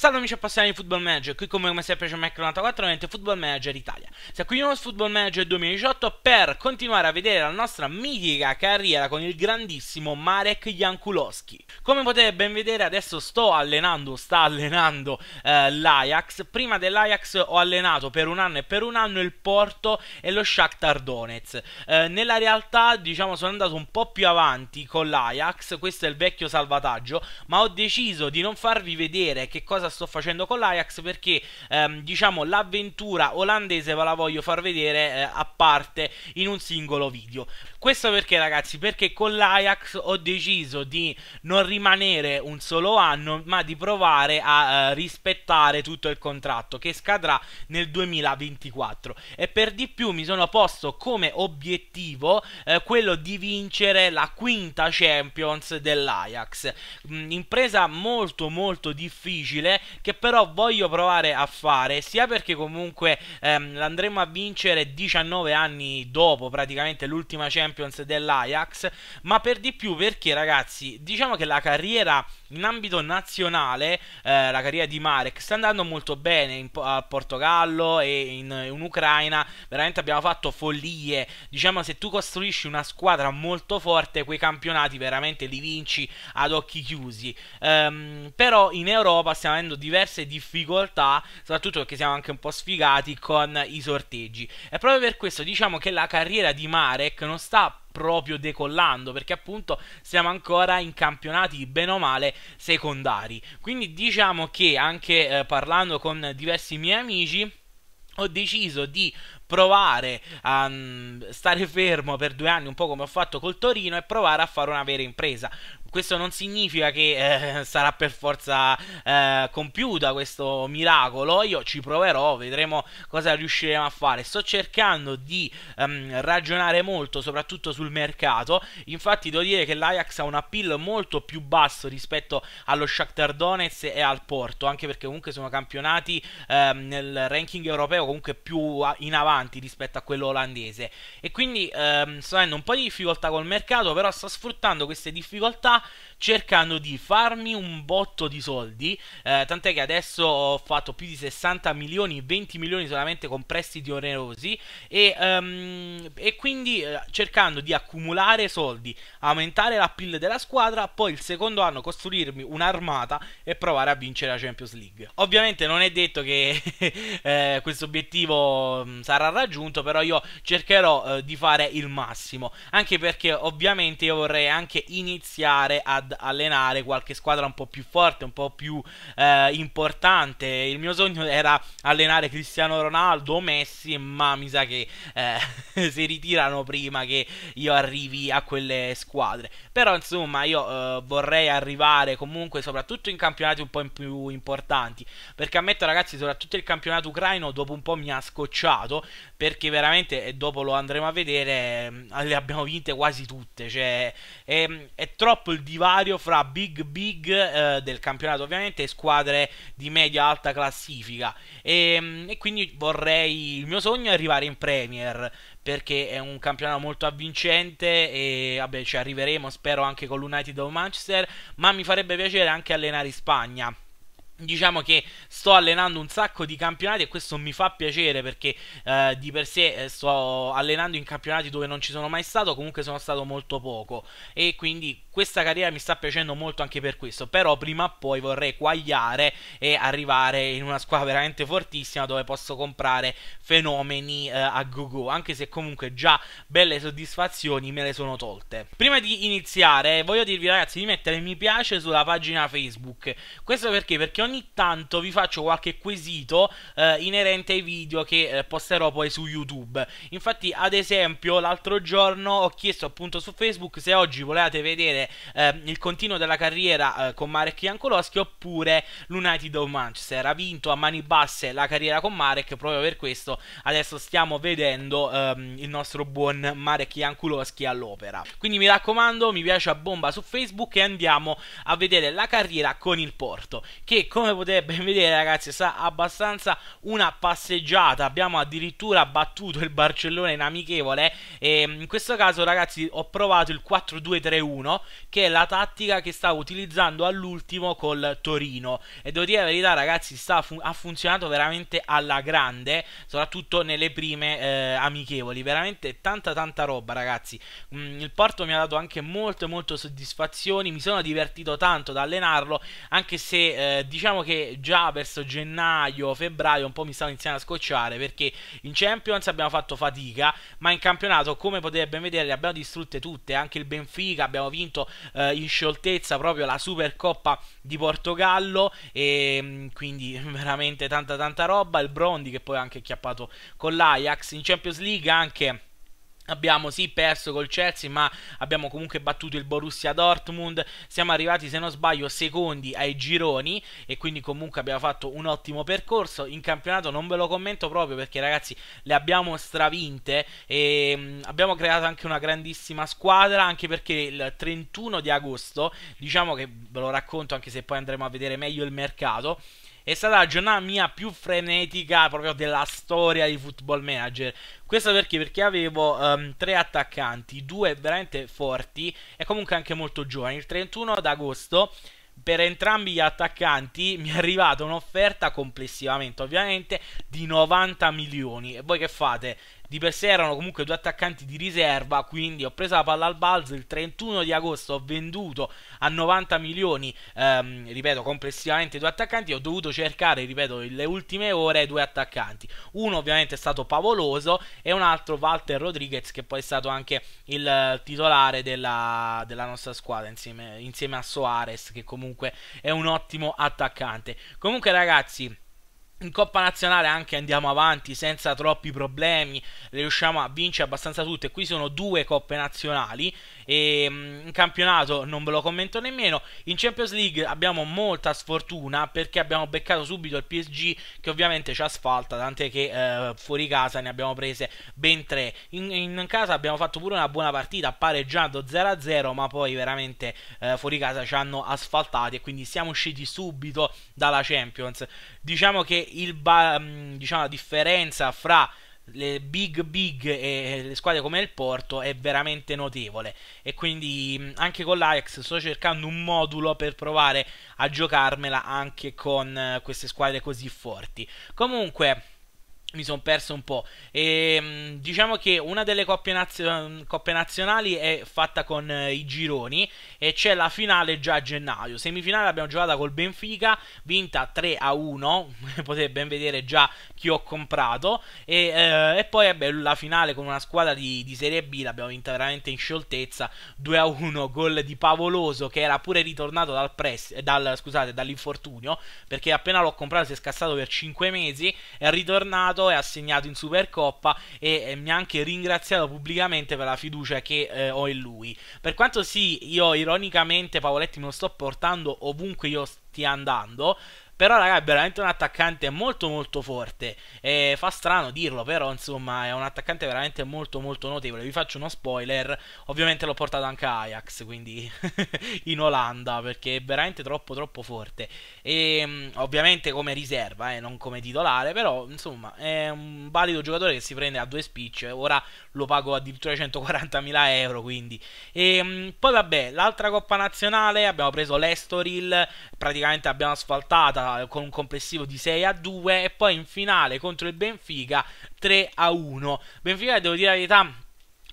Salve amici appassionati di Football Manager, qui come, come sempre c'è Mac94 ovviamente Football Manager Italia. Siamo qui in uno Football Manager 2018 per continuare a vedere la nostra mitica carriera con il grandissimo Marek Jankulowski. Come potete ben vedere adesso sto allenando, sta allenando eh, l'Ajax. Prima dell'Ajax ho allenato per un anno e per un anno il Porto e lo Shakhtar Donetsk. Eh, nella realtà diciamo sono andato un po' più avanti con l'Ajax, questo è il vecchio salvataggio, ma ho deciso di non farvi vedere che cosa cosa sto facendo con l'Ajax perché ehm, diciamo l'avventura olandese ve la voglio far vedere eh, a parte in un singolo video. Questo perché ragazzi? Perché con l'Ajax ho deciso di non rimanere un solo anno ma di provare a eh, rispettare tutto il contratto che scadrà nel 2024 e per di più mi sono posto come obiettivo eh, quello di vincere la quinta Champions dell'Ajax. Mm, impresa molto molto difficile che però voglio provare a fare, sia perché comunque ehm, l'andremo a vincere 19 anni dopo praticamente l'ultima Champions dell'Ajax, ma per di più perché ragazzi, diciamo che la carriera in ambito nazionale, eh, la carriera di Marek sta andando molto bene in, a Portogallo e in, in, Ucraina. Veramente abbiamo fatto follie. Diciamo, se tu costruisci una squadra molto forte, quei campionati veramente li vinci ad occhi chiusi. Um, però in Europa stiamo avendo diverse difficoltà, soprattutto perché siamo anche un po' sfigati con i sorteggi. E proprio per questo diciamo che la carriera di Marek non sta proprio decollando, perché appunto siamo ancora in campionati bene o male secondari. Quindi diciamo che anche eh, parlando con diversi miei amici ho deciso di provare a mm, stare fermo per due anni, un po' come ho fatto col Torino, e provare a fare una vera impresa questo non significa che eh, sarà per forza eh, compiuta questo miracolo, io ci proverò, vedremo cosa riusciremo a fare. Sto cercando di ehm, ragionare molto, soprattutto sul mercato, infatti devo dire che l'Ajax ha un appeal molto più basso rispetto allo Shakhtar Donetsk e al Porto, anche perché comunque sono campionati ehm, nel ranking europeo comunque più in avanti rispetto a quello olandese e quindi ehm, sto avendo un po' di difficoltà col mercato, però sto sfruttando queste difficoltà cercando di farmi un botto di soldi, eh, tant'è che adesso ho fatto più di 60 milioni, 20 milioni solamente con prestiti onerosi e, um, e quindi eh, cercando di accumulare soldi, aumentare la pill della squadra, poi il secondo anno costruirmi un'armata e provare a vincere la Champions League. Ovviamente non è detto che eh, questo obiettivo mm, sarà raggiunto, però io cercherò eh, di fare il massimo, anche perché ovviamente io vorrei anche iniziare andare ad allenare qualche squadra un po' più forte, un po' più eh, importante. Il mio sogno era allenare Cristiano Ronaldo o Messi, ma mi sa che eh, si ritirano prima che io arrivi a quelle squadre. Però insomma io eh, vorrei arrivare comunque soprattutto in campionati un po' più importanti, perché ammetto ragazzi soprattutto il campionato ucraino dopo un po' mi ha scocciato, perché veramente dopo lo andremo a vedere, mm, le abbiamo vinte quasi tutte, cioè è, ehm, è troppo il il divario fra big big eh, del campionato ovviamente e squadre di media alta classifica e, ehm, e quindi vorrei il mio sogno è arrivare in Premier perché è un campionato molto avvincente e vabbè ci arriveremo spero anche con l'United of Manchester ma mi farebbe piacere anche allenare in Spagna Diciamo che sto allenando un sacco di campionati e questo mi fa piacere perché eh, di per sé eh, sto allenando in campionati dove non ci sono mai stato, comunque sono stato molto poco e quindi questa carriera mi sta piacendo molto anche per questo, però prima o poi vorrei quagliare e arrivare in una squadra veramente fortissima dove posso comprare fenomeni eh, a go-go, anche se comunque già belle soddisfazioni me le sono tolte. Prima di iniziare voglio dirvi ragazzi di mettere mi piace sulla pagina Facebook, questo perché? Perché ogni tanto vi faccio qualche quesito eh, inerente ai video che eh, posterò poi su YouTube, infatti ad esempio l'altro giorno ho chiesto appunto su Facebook se oggi volevate vedere eh, il continuo della carriera eh, con Marek Jankolowski oppure l'United of Manchester. Ha vinto a mani basse la carriera con Marek, proprio per questo adesso stiamo vedendo ehm, il nostro buon Marek Jankulowski all'opera. Quindi mi raccomando, mi piace a bomba su Facebook e andiamo a vedere la carriera con il Porto, che come potete ben vedere ragazzi sta abbastanza una passeggiata. Abbiamo addirittura battuto il Barcellona in amichevole e ehm, in questo caso ragazzi ho provato il 4-2-3-1 che è la tattica che stavo utilizzando all'ultimo col Torino. E devo dire la verità, ragazzi, fun- ha funzionato veramente alla grande, soprattutto nelle prime eh, amichevoli. Veramente tanta, tanta roba, ragazzi. Mm, il Porto mi ha dato anche molte, molte soddisfazioni. Mi sono divertito tanto ad allenarlo, anche se eh, diciamo che già verso gennaio, febbraio, un po' mi stavo iniziando a scocciare perché in Champions abbiamo fatto fatica, ma in campionato, come potete ben vedere, le abbiamo distrutte tutte. Anche il Benfica abbiamo vinto appunto eh, in scioltezza proprio la Supercoppa di Portogallo e ehm, quindi veramente tanta tanta roba, il Brondi che poi ha anche chiappato con l'Ajax in Champions League anche Abbiamo sì perso col Chelsea, ma abbiamo comunque battuto il Borussia Dortmund. Siamo arrivati, se non sbaglio, secondi ai gironi e quindi comunque abbiamo fatto un ottimo percorso. In campionato non ve lo commento proprio perché ragazzi le abbiamo stravinte e mm, abbiamo creato anche una grandissima squadra, anche perché il 31 di agosto, diciamo che ve lo racconto anche se poi andremo a vedere meglio il mercato, è stata la giornata mia più frenetica proprio della storia di Football Manager. Questo perché? Perché avevo um, tre attaccanti, due veramente forti e comunque anche molto giovani. Il 31 d'agosto per entrambi gli attaccanti mi è arrivata un'offerta complessivamente, ovviamente, di 90 milioni. E voi che fate? di per sé erano comunque due attaccanti di riserva, quindi ho preso la palla al balzo il 31 di agosto, ho venduto a 90 milioni, ehm, ripeto, complessivamente due attaccanti, ho dovuto cercare, ripeto, le ultime ore due attaccanti. Uno ovviamente è stato Pavoloso e un altro Walter Rodriguez che poi è stato anche il titolare della, della nostra squadra insieme, insieme a Soares che comunque è un ottimo attaccante. Comunque ragazzi... In Coppa Nazionale anche andiamo avanti senza troppi problemi, riusciamo a vincere abbastanza tutte. Qui sono due Coppe Nazionali e ehm, in campionato non ve lo commento nemmeno. In Champions League abbiamo molta sfortuna perché abbiamo beccato subito il PSG che ovviamente ci asfalta, tant'è che eh, fuori casa ne abbiamo prese ben tre. In, in, casa abbiamo fatto pure una buona partita pareggiando 0-0, ma poi veramente eh, fuori casa ci hanno asfaltati e quindi siamo usciti subito dalla Champions. Diciamo che il ba- mm, diciamo, la differenza fra le big big e le squadre come il Porto è veramente notevole e quindi mm, anche con l'Ajax sto cercando un modulo per provare a giocarmela anche con eh, queste squadre così forti comunque mi sono perso un po'. E, mm, diciamo che una delle coppie, nazio- mm, coppie nazionali è fatta con eh, i gironi e c'è la finale già a gennaio. Semifinale l'abbiamo giocata col Benfica, vinta 3 a 1, potete ben vedere già chi ho comprato. E, eh, e poi vabbè, la finale con una squadra di, di, Serie B l'abbiamo vinta veramente in scioltezza 2 a 1, gol di Pavoloso che era pure ritornato dal press, dal, scusate, dall'infortunio perché appena l'ho comprato si è scassato per 5 mesi, è ritornato, e ha segnato in Supercoppa e, e mi ha anche ringraziato pubblicamente per la fiducia che eh, ho in lui. Per quanto sì, io ironico ironicamente Pavoletti me lo sto portando ovunque io stia andando però, ragazzi, è veramente un attaccante molto molto forte. E fa strano dirlo, però, insomma, è un attaccante veramente molto molto notevole. Vi faccio uno spoiler. Ovviamente l'ho portato anche a Ajax, quindi in Olanda, perché è veramente troppo troppo forte. E ehm, ovviamente come riserva, eh, non come titolare, però, insomma, è un valido giocatore che si prende a due spicci. Ora lo pago addirittura 140.000 euro, quindi. E ehm, poi vabbè, l'altra coppa nazionale abbiamo preso l'Estoril praticamente abbiamo asfaltata con un complessivo di 6 a 2 e poi in finale contro il Benfica 3 a 1. Benfica devo dire la verità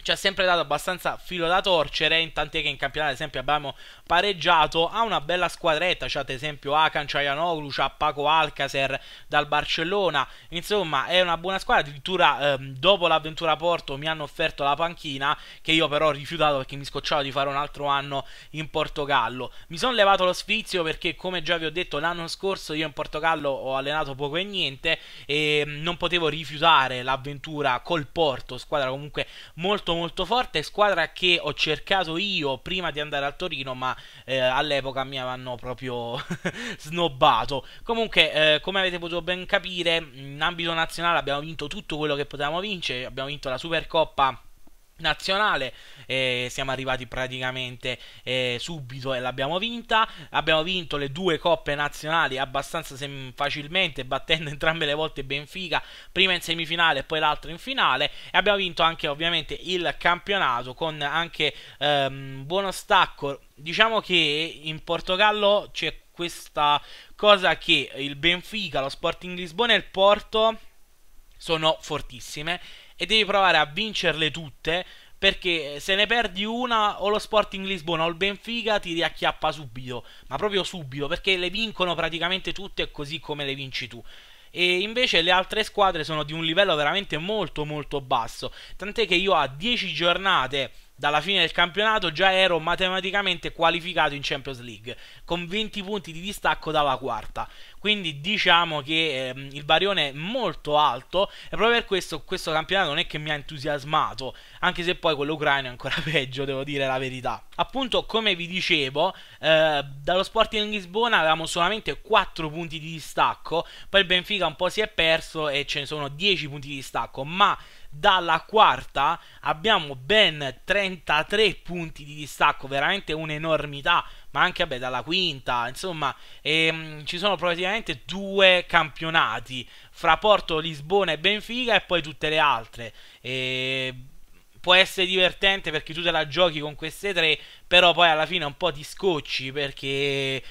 ci ha sempre dato abbastanza filo da torcere, Intanto che in campionato ad esempio abbiamo pareggiato, ha una bella squadretta, c'è ad esempio Akan, Cialanoglu, c'ha Paco Alcaser dal Barcellona, insomma è una buona squadra, addirittura ehm, dopo l'avventura Porto mi hanno offerto la panchina che io però ho rifiutato perché mi scocciavo di fare un altro anno in Portogallo. Mi sono levato lo sfizio perché come già vi ho detto l'anno scorso io in Portogallo ho allenato poco e niente e ehm, non potevo rifiutare l'avventura col Porto, squadra comunque molto molto forte, squadra che ho cercato io prima di andare al Torino, ma eh, all'epoca mi avevano proprio snobbato. Comunque, eh, come avete potuto ben capire, in ambito nazionale abbiamo vinto tutto quello che potevamo vincere, abbiamo vinto la Supercoppa nazionale eh, siamo arrivati praticamente eh, subito e l'abbiamo vinta abbiamo vinto le due coppe nazionali abbastanza sem- facilmente battendo entrambe le volte Benfica prima in semifinale e poi l'altra in finale e abbiamo vinto anche ovviamente il campionato con anche ehm, buono stacco diciamo che in Portogallo c'è questa cosa che il Benfica lo Sporting Lisbona e il Porto sono fortissime e devi provare a vincerle tutte perché eh, se ne perdi una o lo Sporting Lisbona o il Benfica ti riacchiappa subito, ma proprio subito, perché le vincono praticamente tutte così come le vinci tu. E invece le altre squadre sono di un livello veramente molto molto basso, tant'è che io a 10 giornate dalla fine del campionato già ero matematicamente qualificato in Champions League, con 20 punti di distacco dalla quarta. Quindi diciamo che ehm, il barione è molto alto e proprio per questo questo campionato non è che mi ha entusiasmato, anche se poi quello ucraino è ancora peggio, devo dire la verità. Appunto, come vi dicevo, eh, dallo Sporting Lisbona avevamo solamente 4 punti di distacco, poi il Benfica un po' si è perso e ce ne sono 10 punti di distacco, ma dalla quarta abbiamo ben 33 punti di distacco, veramente un'enormità, ma anche vabbè, dalla quinta, insomma ehm, ci sono praticamente due campionati, fra Porto, Lisbona e Benfica e poi tutte le altre. E ehm, può essere divertente perché tu te la giochi con queste tre, però poi alla fine un po' ti scocci perché eh,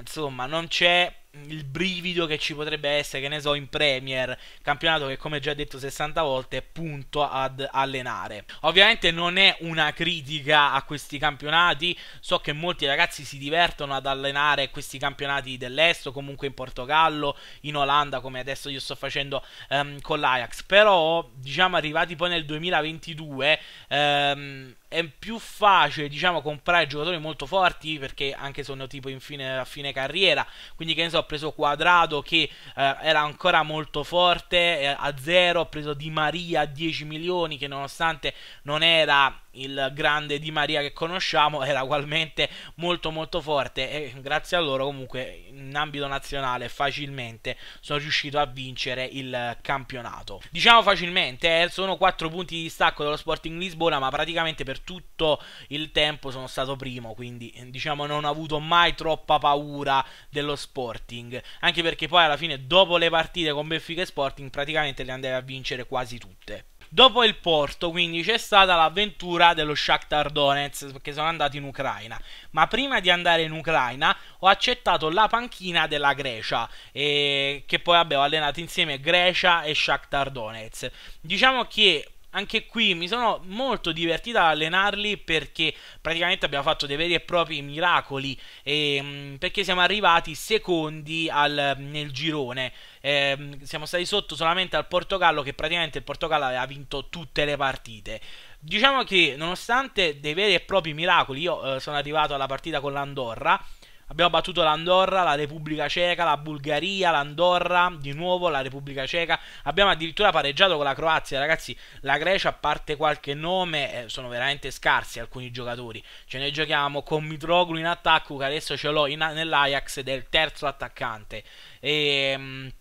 insomma non c'è il brivido che ci potrebbe essere, che ne so, in Premier, campionato che come già detto 60 volte punto ad allenare. Ovviamente non è una critica a questi campionati, so che molti ragazzi si divertono ad allenare questi campionati dell'est, comunque in Portogallo, in Olanda, come adesso io sto facendo ehm, con l'Ajax, però diciamo arrivati poi nel 2022 ehm, è più facile, diciamo, comprare giocatori molto forti perché anche sono tipo fine, a fine carriera. Quindi, che ne so, ho preso Quadrado che eh, era ancora molto forte eh, a zero. Ho preso Di Maria a 10 milioni, che nonostante non era il grande Di Maria che conosciamo era ugualmente molto molto forte e grazie a loro comunque in ambito nazionale facilmente sono riuscito a vincere il campionato. Diciamo facilmente, eh, sono 4 punti di distacco dello Sporting Lisbona ma praticamente per tutto il tempo sono stato primo quindi eh, diciamo non ho avuto mai troppa paura dello Sporting anche perché poi alla fine dopo le partite con Benfica e Sporting praticamente le andai a vincere quasi tutte. Dopo il porto, quindi, c'è stata l'avventura dello Shakhtar Donetsk, perché sono andato in Ucraina. Ma prima di andare in Ucraina, ho accettato la panchina della Grecia, e che poi abbiamo allenato insieme Grecia e Shakhtar Donetsk. Diciamo che anche qui mi sono molto divertito ad allenarli perché praticamente abbiamo fatto dei veri e propri miracoli e, ehm, perché siamo arrivati secondi al, nel girone eh, siamo stati sotto solamente al Portogallo che praticamente il Portogallo aveva vinto tutte le partite. Diciamo che nonostante dei veri e propri miracoli, io eh, sono arrivato alla partita con l'Andorra, abbiamo battuto l'Andorra, la Repubblica Ceca, la Bulgaria, l'Andorra, di nuovo la Repubblica Ceca, abbiamo addirittura pareggiato con la Croazia, ragazzi, la Grecia a parte qualche nome eh, sono veramente scarsi alcuni giocatori, ce ne giochiamo con Mitroglou in attacco che adesso ce l'ho in, nell'Ajax del terzo attaccante e... Ehm,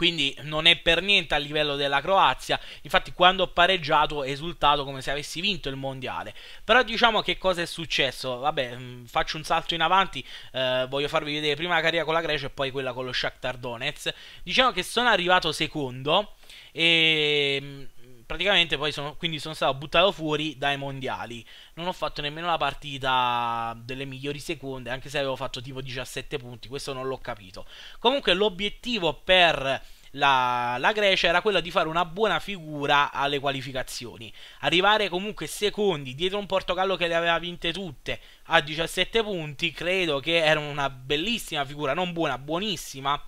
quindi non è per niente a livello della Croazia, infatti quando ho pareggiato ho esultato come se avessi vinto il mondiale, però diciamo che cosa è successo, vabbè mm, faccio un salto in avanti, eh, voglio farvi vedere prima la carriera con la Grecia e poi quella con lo Shakhtar Donetsk, diciamo che sono arrivato secondo e mm, praticamente poi sono, quindi sono stato buttato fuori dai mondiali. Non ho fatto nemmeno la partita delle migliori seconde, anche se avevo fatto tipo 17 punti, questo non l'ho capito. Comunque l'obiettivo per la, la, Grecia era quella di fare una buona figura alle qualificazioni, arrivare comunque secondi dietro un Portogallo che le aveva vinte tutte a 17 punti, credo che era una bellissima figura, non buona, buonissima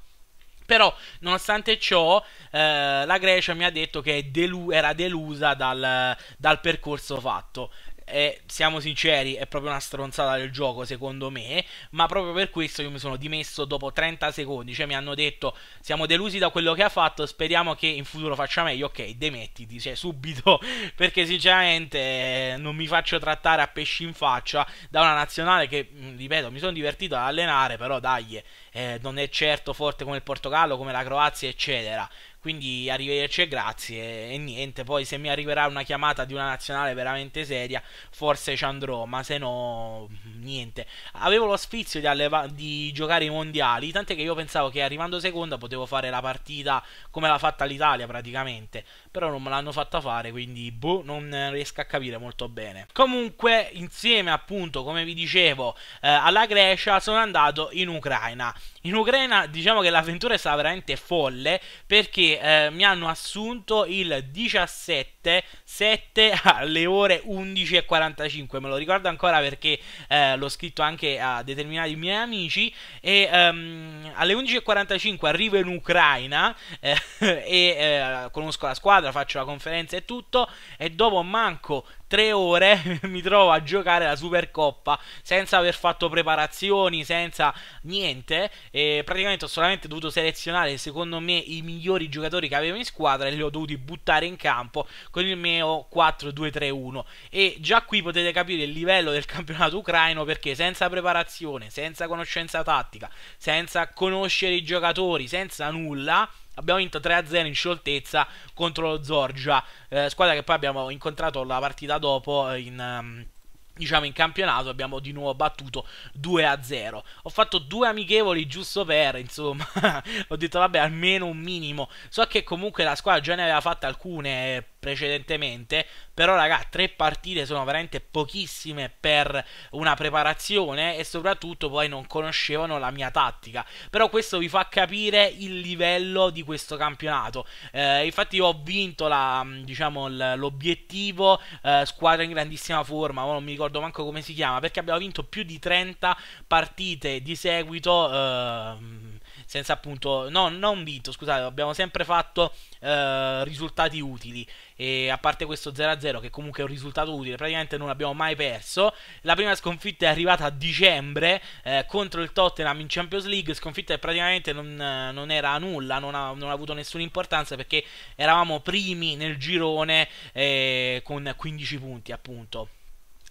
però, nonostante ciò, eh, la Grecia mi ha detto che delu- era delusa dal, dal percorso fatto eh, siamo sinceri, è proprio una stronzata del gioco, secondo me. Ma proprio per questo io mi sono dimesso dopo 30 secondi. Cioè, mi hanno detto: Siamo delusi da quello che ha fatto. Speriamo che in futuro faccia meglio. Ok, demettiti, cioè, subito. Perché, sinceramente, non mi faccio trattare a pesci in faccia da una nazionale che, mm, ripeto, mi sono divertito ad allenare. Però, dai, eh, non è certo forte come il Portogallo, come la Croazia, eccetera. Quindi arrivederci e grazie e niente, poi se mi arriverà una chiamata di una nazionale veramente seria, forse ci andrò, ma se no niente. Avevo lo sfizio di, alleva- di giocare i mondiali, tant'è che io pensavo che arrivando seconda potevo fare la partita come l'ha fatta l'Italia praticamente, però non me l'hanno fatta fare, quindi boh, non riesco a capire molto bene. Comunque, insieme appunto, come vi dicevo, eh, alla Grecia sono andato in Ucraina. In Ucraina diciamo che l'avventura è stata veramente folle perché eh, mi hanno assunto il 17 7 alle ore 11.45 me lo ricordo ancora perché eh, l'ho scritto anche a determinati miei amici e ehm, alle 11.45 arrivo in Ucraina eh, e eh, conosco la squadra faccio la conferenza e tutto e dopo manco tre ore mi trovo a giocare la Supercoppa senza aver fatto preparazioni, senza niente. E praticamente ho solamente dovuto selezionare, secondo me, i migliori giocatori che avevo in squadra e li ho dovuti buttare in campo con il mio 4-2-3-1. E già qui potete capire il livello del campionato ucraino perché senza preparazione, senza conoscenza tattica, senza conoscere i giocatori, senza nulla Abbiamo vinto 3-0 in scioltezza contro lo Zorgia, eh, squadra che poi abbiamo incontrato la partita dopo eh, in... Um, diciamo in campionato abbiamo di nuovo battuto 2 a 0 ho fatto due amichevoli giusto per insomma ho detto vabbè almeno un minimo so che comunque la squadra già ne aveva fatte alcune eh, precedentemente, però raga, tre partite sono veramente pochissime per una preparazione e soprattutto poi non conoscevano la mia tattica. Però questo vi fa capire il livello di questo campionato. Eh, infatti ho vinto la, diciamo, l'obiettivo eh, squadra in grandissima forma, non mi ricordo manco come si chiama, perché abbiamo vinto più di 30 partite di seguito eh, senza appunto, no, non vinto, scusate, abbiamo sempre fatto eh, risultati utili e a parte questo 0-0 che comunque è un risultato utile, praticamente non abbiamo mai perso. La prima sconfitta è arrivata a dicembre eh, contro il Tottenham in Champions League, sconfitta che praticamente non, non era nulla, non ha, non ha, avuto nessuna importanza perché eravamo primi nel girone eh, con 15 punti appunto.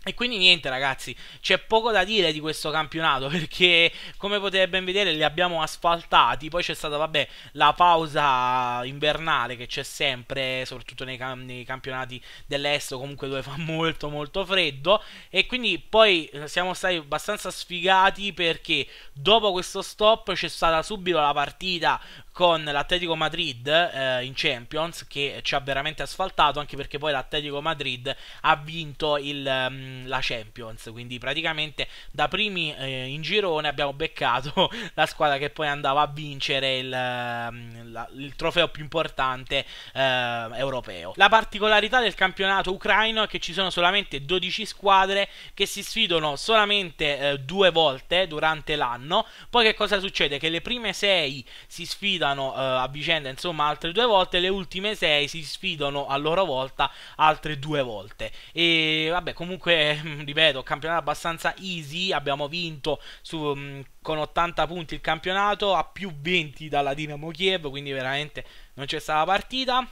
E quindi niente ragazzi, c'è poco da dire di questo campionato perché come potete ben vedere li abbiamo asfaltati, poi c'è stata vabbè la pausa invernale che c'è sempre, soprattutto nei, cam nei campionati dell'est comunque dove fa molto molto freddo e quindi poi eh, siamo stati abbastanza sfigati perché dopo questo stop c'è stata subito la partita con l'Atletico Madrid eh, in Champions che ci ha veramente asfaltato anche perché poi l'Atletico Madrid ha vinto il, um, la Champions quindi praticamente da primi eh, in girone abbiamo beccato la squadra che poi andava a vincere il, mm, la, il trofeo più importante eh, europeo la particolarità del campionato ucraino è che ci sono solamente 12 squadre che si sfidano solamente eh, due volte durante l'anno poi che cosa succede? che le prime 6 si sfidano sfidano eh, a vicenda insomma altre due volte, le ultime sei si sfidano a loro volta altre due volte. E vabbè comunque ripeto, campionato abbastanza easy, abbiamo vinto su... Mh, mm, con 80 punti il campionato, a più 20 dalla Dinamo Kiev, quindi veramente non c'è stata partita.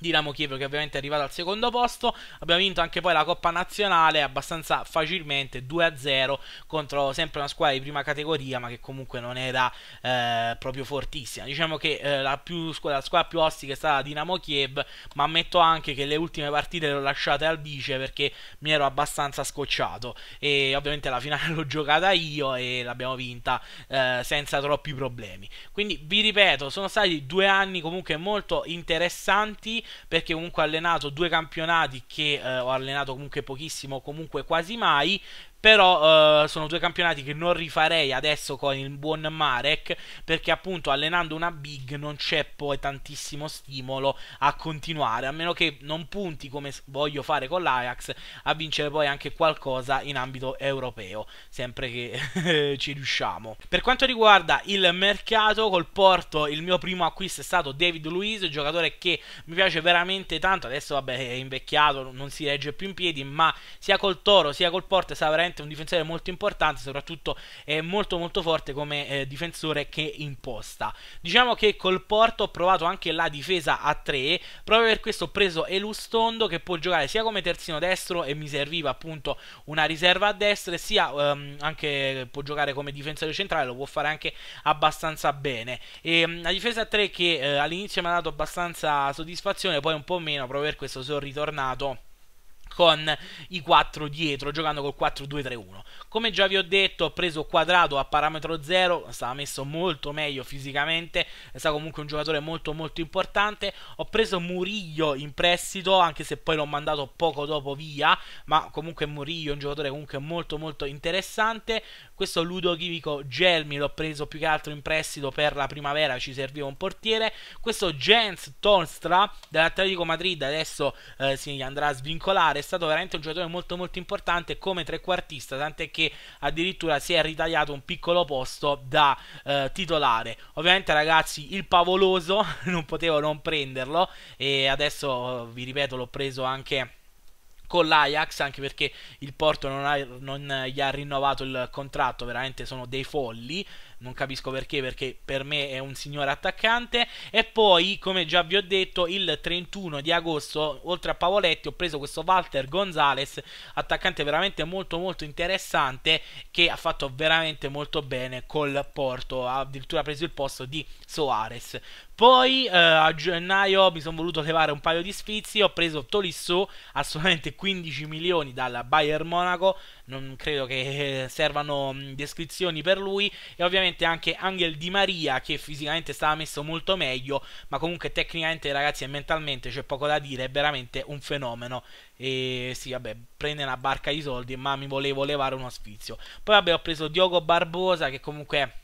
Dinamo Kiev che ovviamente è arrivato al secondo posto, abbiamo vinto anche poi la Coppa Nazionale abbastanza facilmente 2-0 contro sempre una squadra di prima categoria ma che comunque non era eh, proprio fortissima, diciamo che eh, la, più, la, squadra più ostica è stata Dinamo Kiev ma ammetto anche che le ultime partite le ho lasciate al vice perché mi ero abbastanza scocciato e ovviamente la finale l'ho giocata io e l'abbiamo vinta eh, senza troppi problemi, quindi vi ripeto sono stati due anni comunque molto interessanti perché comunque ho allenato due campionati che eh, ho allenato comunque pochissimo, comunque quasi mai, però eh, sono due campionati che non rifarei adesso con il buon Marek, perché appunto allenando una big non c'è poi tantissimo stimolo a continuare, a meno che non punti come voglio fare con l'Ajax a vincere poi anche qualcosa in ambito europeo, sempre che ci riusciamo. Per quanto riguarda il mercato col Porto, il mio primo acquisto è stato David Luiz, giocatore che mi piace veramente tanto, adesso vabbè è invecchiato, non si regge più in piedi, ma sia col Toro sia col Porto sta veramente veramente un difensore molto importante, soprattutto è molto molto forte come eh, difensore che imposta. Diciamo che col Porto ho provato anche la difesa a 3, proprio per questo ho preso Elustondo che può giocare sia come terzino destro e mi serviva appunto una riserva a destra, sia ehm, anche può giocare come difensore centrale, lo può fare anche abbastanza bene. E, mm, la difesa a 3 che eh, all'inizio mi ha dato abbastanza soddisfazione, poi un po' meno, proprio per questo sono ritornato con i 4 dietro, giocando col 4-2-3-1. Come già vi ho detto, ho preso quadrato a parametro 0, stava messo molto meglio fisicamente, è stato comunque un giocatore molto molto importante. Ho preso Murillo in prestito, anche se poi l'ho mandato poco dopo via, ma comunque Murillo è un giocatore comunque molto molto interessante. Questo Ludo Gelmi l'ho preso più che altro in prestito per la primavera, ci serviva un portiere. Questo Jens Tonstra dell'Atletico Madrid adesso eh, si andrà a svincolare, è stato veramente un giocatore molto molto importante come trequartista, tant'è che addirittura si è ritagliato un piccolo posto da eh, titolare. Ovviamente ragazzi il pavoloso non potevo non prenderlo e adesso vi ripeto l'ho preso anche con l'Ajax, anche perché il Porto non, ha, non, gli ha rinnovato il contratto, veramente sono dei folli, non capisco perché, perché per me è un signore attaccante. E poi, come già vi ho detto, il 31 di agosto, oltre a Pavoletti, ho preso questo Walter Gonzalez, attaccante veramente molto molto interessante, che ha fatto veramente molto bene col Porto, ha addirittura preso il posto di Soares. Poi eh, a gennaio mi sono voluto levare un paio di sfizi, ho preso Tolisso a solamente 15 milioni dalla Bayern Monaco, non credo che eh, servano mm, descrizioni per lui e ovviamente anche Angel Di Maria che fisicamente stava messo molto meglio, ma comunque tecnicamente ragazzi e mentalmente c'è poco da dire, è veramente un fenomeno. E sì, vabbè, prende una barca di soldi, ma mi volevo levare uno sfizio. Poi vabbè, ho preso Diogo Barbosa che comunque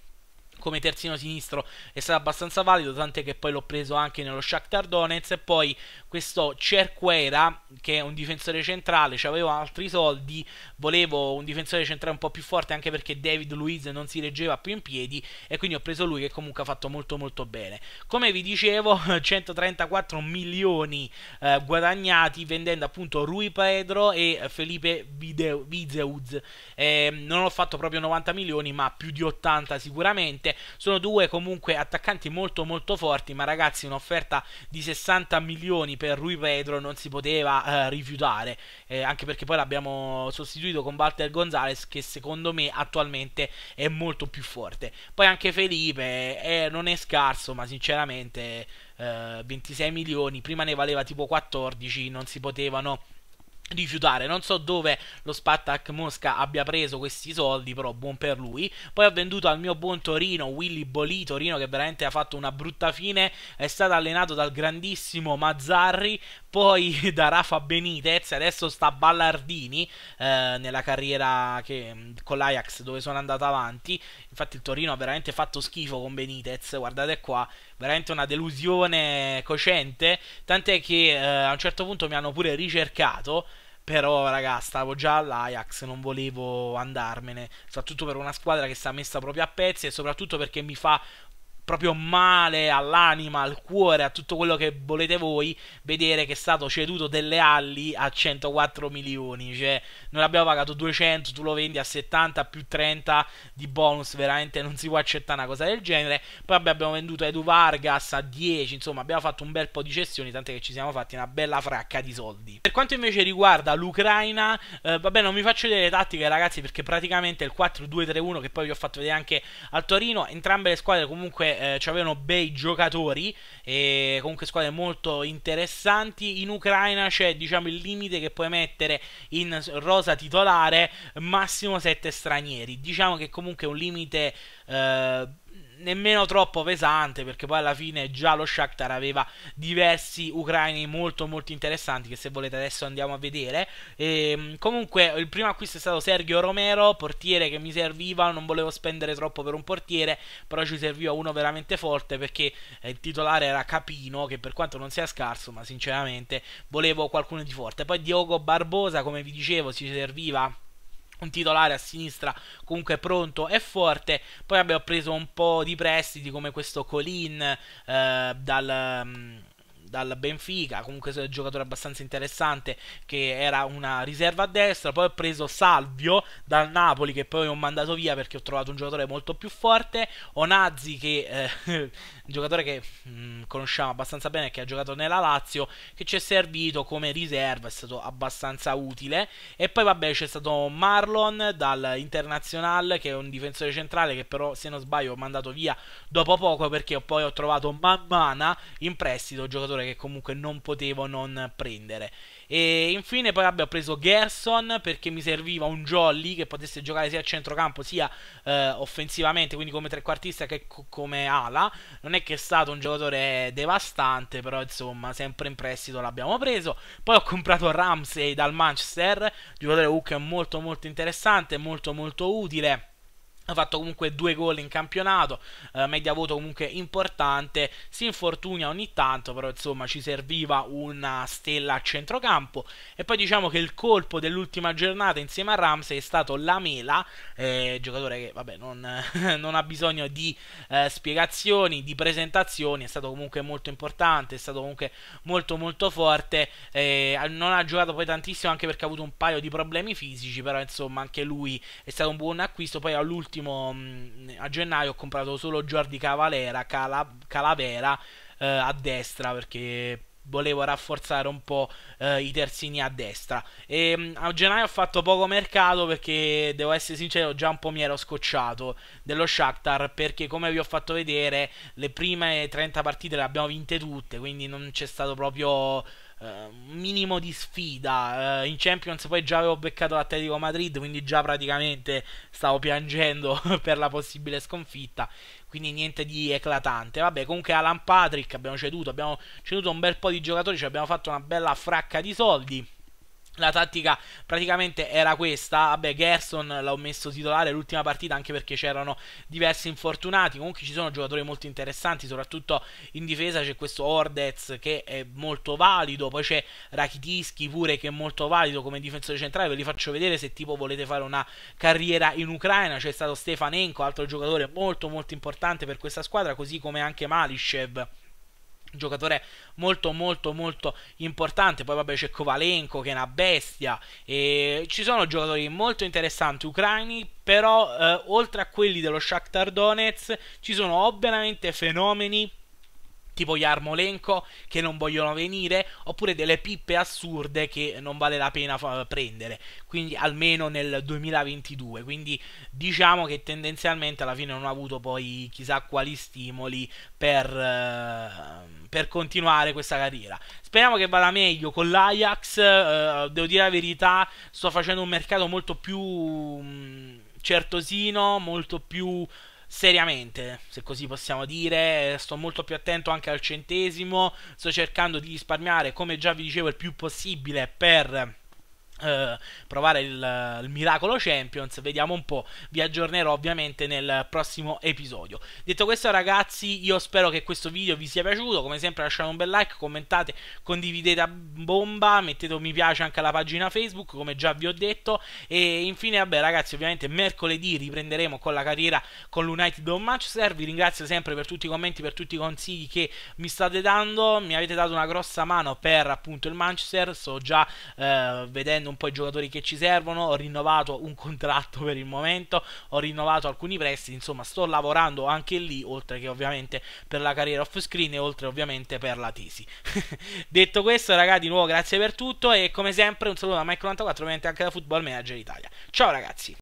come terzino sinistro è stato abbastanza valido, tant'è che poi l'ho preso anche nello Shakhtar Donetsk e poi questo Cerquera che è un difensore centrale, cioè avevo altri soldi, volevo un difensore centrale un po' più forte anche perché David Luiz non si reggeva più in piedi e quindi ho preso lui che comunque ha fatto molto molto bene. Come vi dicevo, 134 milioni eh, guadagnati vendendo appunto Rui Pedro e Felipe Videuz. Eh, non ho fatto proprio 90 milioni, ma più di 80 sicuramente sicuramente. Sono due comunque attaccanti molto molto forti, ma ragazzi un'offerta di 60 milioni per Rui Pedro non si poteva eh, rifiutare, eh, anche perché poi l'abbiamo sostituito con Walter Gonzalez che secondo me attualmente è molto più forte. Poi anche Felipe eh, eh non è scarso, ma sinceramente 26 eh, milioni, prima ne valeva tipo 14, non si potevano rifiutare. Non so dove lo Spartak Mosca abbia preso questi soldi, però buon per lui. Poi ha venduto al mio buon Torino Willy Bolì, Torino che veramente ha fatto una brutta fine, è stato allenato dal grandissimo Mazzarri, poi da Rafa Benitez, adesso sta Ballardini eh, nella carriera che, con l'Ajax dove sono andato avanti. Infatti il Torino ha veramente fatto schifo con Benitez, guardate qua, veramente una delusione cocente, tant'è che eh, a un certo punto mi hanno pure ricercato. Però, raga, stavo già all'Ajax, non volevo andarmene. Soprattutto per una squadra che sta messa proprio a pezzi e soprattutto perché mi fa proprio male all'anima, al cuore, a tutto quello che volete voi, vedere che è stato ceduto delle alli a 104 milioni, cioè noi abbiamo pagato 200, tu lo vendi a 70 più 30 di bonus, veramente non si può accettare una cosa del genere, poi abbiamo venduto Edu Vargas a 10, insomma abbiamo fatto un bel po' di cessioni, tant'è che ci siamo fatti una bella fracca di soldi. Per quanto invece riguarda l'Ucraina, eh, vabbè non vi faccio vedere le tattiche ragazzi perché praticamente il 4-2-3-1 che poi vi ho fatto vedere anche al Torino, entrambe le squadre comunque comunque eh, avevano bei giocatori e comunque squadre molto interessanti. In Ucraina c'è diciamo il limite che puoi mettere in rosa titolare massimo 7 stranieri. Diciamo che comunque è un limite eh, nemmeno troppo pesante perché poi alla fine già lo Shakhtar aveva diversi ucraini molto molto interessanti che se volete adesso andiamo a vedere e, ehm, comunque il primo acquisto è stato Sergio Romero portiere che mi serviva non volevo spendere troppo per un portiere però ci serviva uno veramente forte perché eh, il titolare era Capino che per quanto non sia scarso ma sinceramente volevo qualcuno di forte poi Diogo Barbosa come vi dicevo si serviva un titolare a sinistra comunque pronto e forte. Poi abbiamo preso un po' di prestiti come questo Colin eh, dal mm, dal Benfica, comunque è un giocatore abbastanza interessante che era una riserva a destra, poi ho preso Salvio dal Napoli che poi ho mandato via perché ho trovato un giocatore molto più forte, Onazzi che eh, un giocatore che mh, mm, conosciamo abbastanza bene, che ha giocato nella Lazio, che ci è servito come riserva, è stato abbastanza utile. E poi vabbè c'è stato Marlon dal Internazional, che è un difensore centrale che però se non sbaglio ho mandato via dopo poco perché poi ho trovato Mammana in prestito, giocatore che comunque non potevo non prendere. E infine poi abbiamo preso Gerson perché mi serviva un jolly che potesse giocare sia a centrocampo sia eh, offensivamente, quindi come trequartista che co- come ala. Non è che è stato un giocatore devastante, però insomma, sempre in prestito l'abbiamo preso. Poi ho comprato Ramsey dal Manchester, giocatore Hook molto molto interessante, molto molto utile ha fatto comunque due gol in campionato, eh, media voto comunque importante, si infortuna ogni tanto, però insomma ci serviva una stella a centrocampo. E poi diciamo che il colpo dell'ultima giornata insieme a Ramsey è stato Lamela, eh, giocatore che vabbè non, non ha bisogno di eh, spiegazioni, di presentazioni, è stato comunque molto importante, è stato comunque molto molto forte, eh, non ha giocato poi tantissimo anche perché ha avuto un paio di problemi fisici, però insomma anche lui è stato un buon acquisto, poi all'ultimo ultimo mh, mm, a gennaio ho comprato solo Jordi Cavalera, Cala, Calavera eh, a destra perché volevo rafforzare un po' eh, i terzini a destra. E, mh, mm, a gennaio ho fatto poco mercato perché, devo essere sincero, già un po' mi ero scocciato dello Shakhtar perché, come vi ho fatto vedere, le prime 30 partite le abbiamo vinte tutte, quindi non c'è stato proprio eh, minimo di sfida. Uh, in Champions poi già avevo beccato l'Atletico Madrid, quindi già praticamente stavo piangendo per la possibile sconfitta. Quindi niente di eclatante. Vabbè, comunque Alan Patrick abbiamo ceduto, abbiamo ceduto un bel po' di giocatori, ci abbiamo fatto una bella fracca di soldi. La tattica praticamente era questa, vabbè Gerson l'ho messo titolare l'ultima partita anche perché c'erano diversi infortunati, comunque ci sono giocatori molto interessanti, soprattutto in difesa c'è questo Ordez che è molto valido, poi c'è Rakitischi pure che è molto valido come difensore centrale, ve li faccio vedere se tipo volete fare una carriera in Ucraina, c'è stato Stefanenko, altro giocatore molto molto importante per questa squadra, così come anche Malishev giocatore molto molto molto importante. Poi vabbè c'è Kovalenko che è una bestia. E ci sono giocatori molto interessanti ucraini, però eh, oltre a quelli dello Shakhtar Donetsk ci sono ovviamente fenomeni tipo Yarmolenko che non vogliono venire, oppure delle pippe assurde che non vale la pena eh, prendere, quindi almeno nel 2022, quindi diciamo che tendenzialmente alla fine non ha avuto poi chissà quali stimoli per... Eh per continuare questa carriera. Speriamo che vada meglio con l'Ajax, eh, devo dire la verità, sto facendo un mercato molto più mh, mm, certosino, molto più seriamente, se così possiamo dire, sto molto più attento anche al centesimo, sto cercando di risparmiare, come già vi dicevo, il più possibile per eh, provare il, il, miracolo Champions vediamo un po' vi aggiornerò ovviamente nel prossimo episodio detto questo ragazzi io spero che questo video vi sia piaciuto come sempre lasciate un bel like commentate condividete a bomba mettete un mi piace anche alla pagina Facebook come già vi ho detto e infine vabbè ragazzi ovviamente mercoledì riprenderemo con la carriera con l'United on Manchester vi ringrazio sempre per tutti i commenti per tutti i consigli che mi state dando mi avete dato una grossa mano per appunto il Manchester sto già uh, vedendo prendo un po' i giocatori che ci servono, ho rinnovato un contratto per il momento, ho rinnovato alcuni prestiti, insomma sto lavorando anche lì, oltre che ovviamente per la carriera off screen e oltre ovviamente per la tesi. Detto questo ragazzi, di nuovo grazie per tutto e come sempre un saluto da Mike94 ovviamente anche da Football Manager Italia. Ciao ragazzi!